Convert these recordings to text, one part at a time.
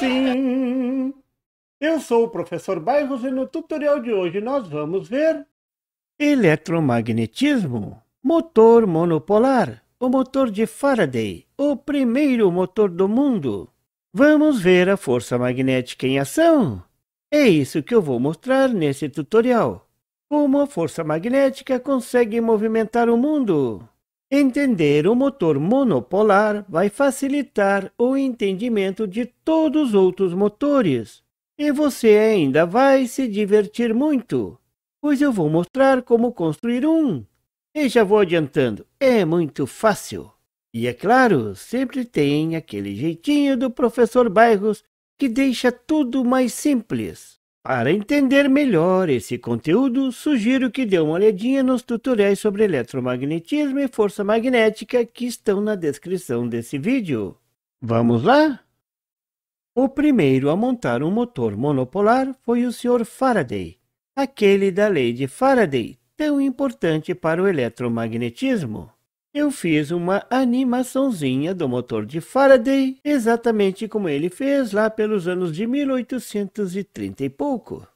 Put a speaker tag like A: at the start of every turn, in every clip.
A: sim! Eu sou o professor Bairros e no tutorial de hoje nós vamos ver eletromagnetismo, motor monopolar, o motor de Faraday, o primeiro motor do mundo. Vamos ver a força magnética em ação? É isso que eu vou mostrar nesse tutorial. Como a força magnética consegue movimentar o mundo. Entender o motor monopolar vai facilitar o entendimento de todos os outros motores. E você ainda vai se divertir muito, pois eu vou mostrar como construir um. E já vou adiantando, é muito fácil. E é claro, sempre tem aquele jeitinho do professor Bairros que deixa tudo mais simples. Para entender melhor esse conteúdo, sugiro que dê uma olhadinha nos tutoriais sobre eletromagnetismo e força magnética que estão na descrição desse vídeo. Vamos lá? O primeiro a montar um motor monopolar foi o Sr. Faraday, aquele da lei de Faraday, tão importante para o eletromagnetismo. Eu fiz uma animaçãozinha do motor de Faraday, exatamente como ele fez lá pelos anos de 1830 e pouco.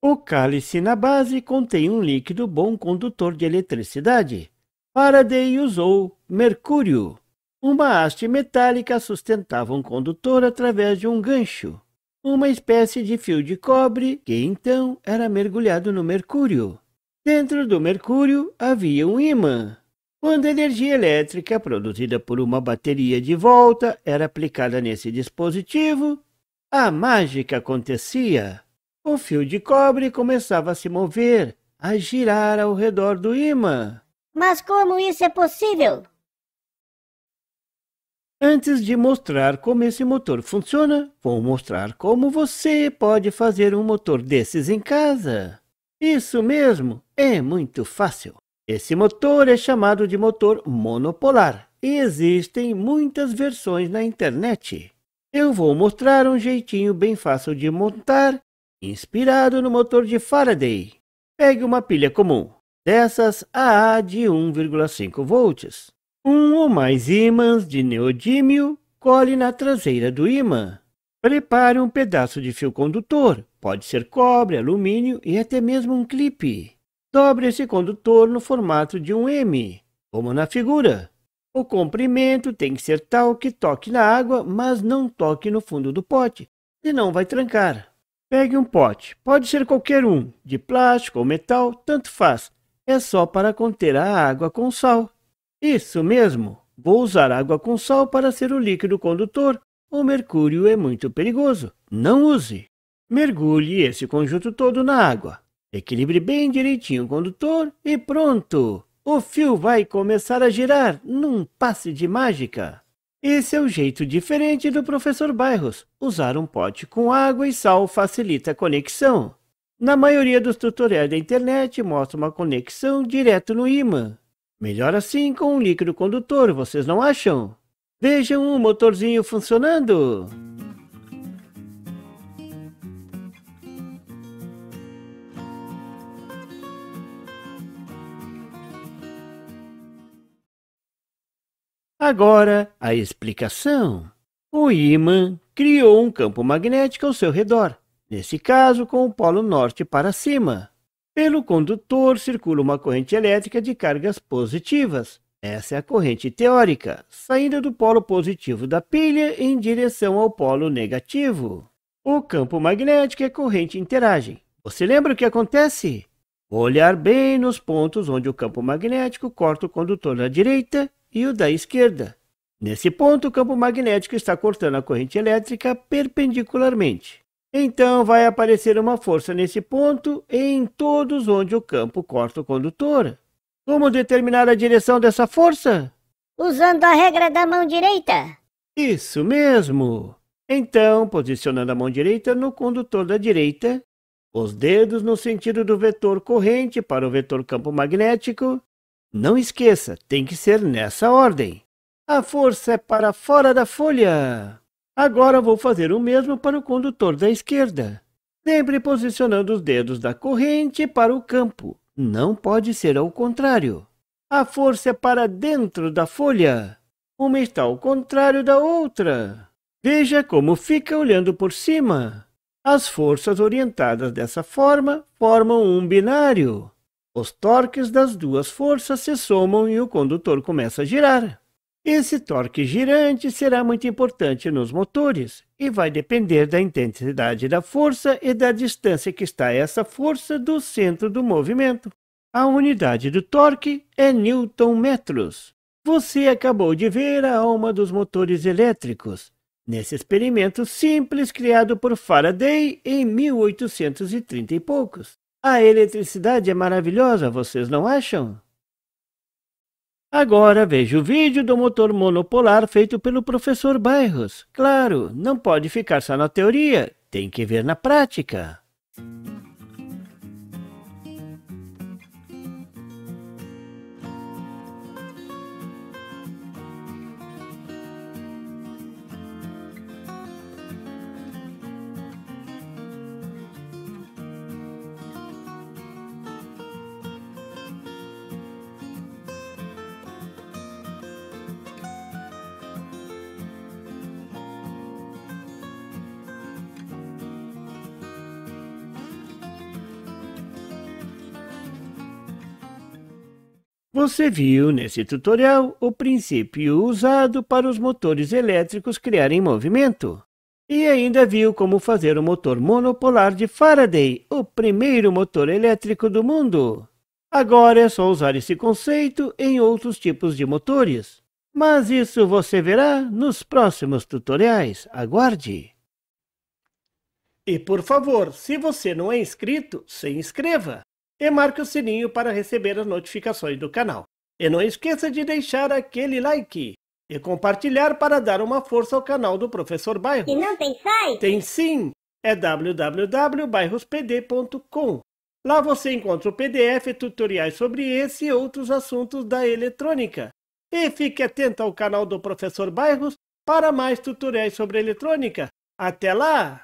A: O cálice na base contém um líquido bom condutor de eletricidade. Faraday usou mercúrio. Uma haste metálica sustentava um condutor através de um gancho, uma espécie de fio de cobre que então era mergulhado no mercúrio. Dentro do mercúrio havia um ímã. Quando a energia elétrica produzida por uma bateria de volta era aplicada nesse dispositivo, a mágica acontecia. O fio de cobre começava a se mover, a girar ao redor do ímã. Mas como isso é possível? Antes de mostrar como esse motor funciona, vou mostrar como você pode fazer um motor desses em casa. Isso mesmo, é muito fácil. Esse motor é chamado de motor monopolar e existem muitas versões na internet. Eu vou mostrar um jeitinho bem fácil de montar, inspirado no motor de Faraday. Pegue uma pilha comum, dessas AA de 1,5 volts. Um ou mais ímãs de neodímio cole na traseira do ímã. Prepare um pedaço de fio condutor, pode ser cobre, alumínio e até mesmo um clipe. Dobre esse condutor no formato de um M, como na figura. O comprimento tem que ser tal que toque na água, mas não toque no fundo do pote, senão vai trancar. Pegue um pote, pode ser qualquer um, de plástico ou metal, tanto faz. É só para conter a água com sal. Isso mesmo. Vou usar água com sal para ser o líquido condutor. O mercúrio é muito perigoso. Não use. Mergulhe esse conjunto todo na água. Equilibre bem direitinho o condutor e pronto! O fio vai começar a girar num passe de mágica. Esse é o jeito diferente do professor Bairros. Usar um pote com água e sal facilita a conexão. Na maioria dos tutoriais da internet, mostra uma conexão direto no ímã. Melhor assim com um líquido condutor, vocês não acham? Vejam o motorzinho funcionando! Agora, a explicação. O ímã criou um campo magnético ao seu redor, nesse caso com o polo norte para cima. Pelo condutor circula uma corrente elétrica de cargas positivas. Essa é a corrente teórica, saindo do polo positivo da pilha em direção ao polo negativo. O campo magnético e é a corrente interagem. Você lembra o que acontece? Olhar bem nos pontos onde o campo magnético corta o condutor da direita e o da esquerda. Nesse ponto, o campo magnético está cortando a corrente elétrica perpendicularmente. Então vai aparecer uma força nesse ponto em todos onde o campo corta o condutor. Como determinar a direção dessa força? Usando a regra da mão direita. Isso mesmo. Então, posicionando a mão direita no condutor da direita, os dedos no sentido do vetor corrente para o vetor campo magnético. Não esqueça, tem que ser nessa ordem. A força é para fora da folha. Agora vou fazer o mesmo para o condutor da esquerda. Sempre posicionando os dedos da corrente para o campo. Não pode ser ao contrário. A força é para dentro da folha. Uma está ao contrário da outra. Veja como fica olhando por cima. As forças orientadas dessa forma formam um binário. Os torques das duas forças se somam e o condutor começa a girar. Esse torque girante será muito importante nos motores e vai depender da intensidade da força e da distância que está essa força do centro do movimento. A unidade do torque é newton metros. Você acabou de ver a alma dos motores elétricos, nesse experimento simples criado por Faraday em 1830 e poucos. A eletricidade é maravilhosa, vocês não acham? Agora veja o vídeo do motor monopolar feito pelo professor Bairros. Claro, não pode ficar só na teoria, tem que ver na prática. Você viu nesse tutorial o princípio usado para os motores elétricos criarem movimento. E ainda viu como fazer o motor monopolar de Faraday, o primeiro motor elétrico do mundo. Agora é só usar esse conceito em outros tipos de motores. Mas isso você verá nos próximos tutoriais. Aguarde! E por favor, se você não é inscrito, se inscreva! e marque o sininho para receber as notificações do canal. E não esqueça de deixar aquele like e compartilhar para dar uma força ao canal do Professor Bairro. E não tem site? Tem sim! É www.bairrospd.com. Lá você encontra o PDF, tutoriais sobre esse e outros assuntos da eletrônica. E fique atento ao canal do Professor Bairros para mais tutoriais sobre eletrônica. Até lá!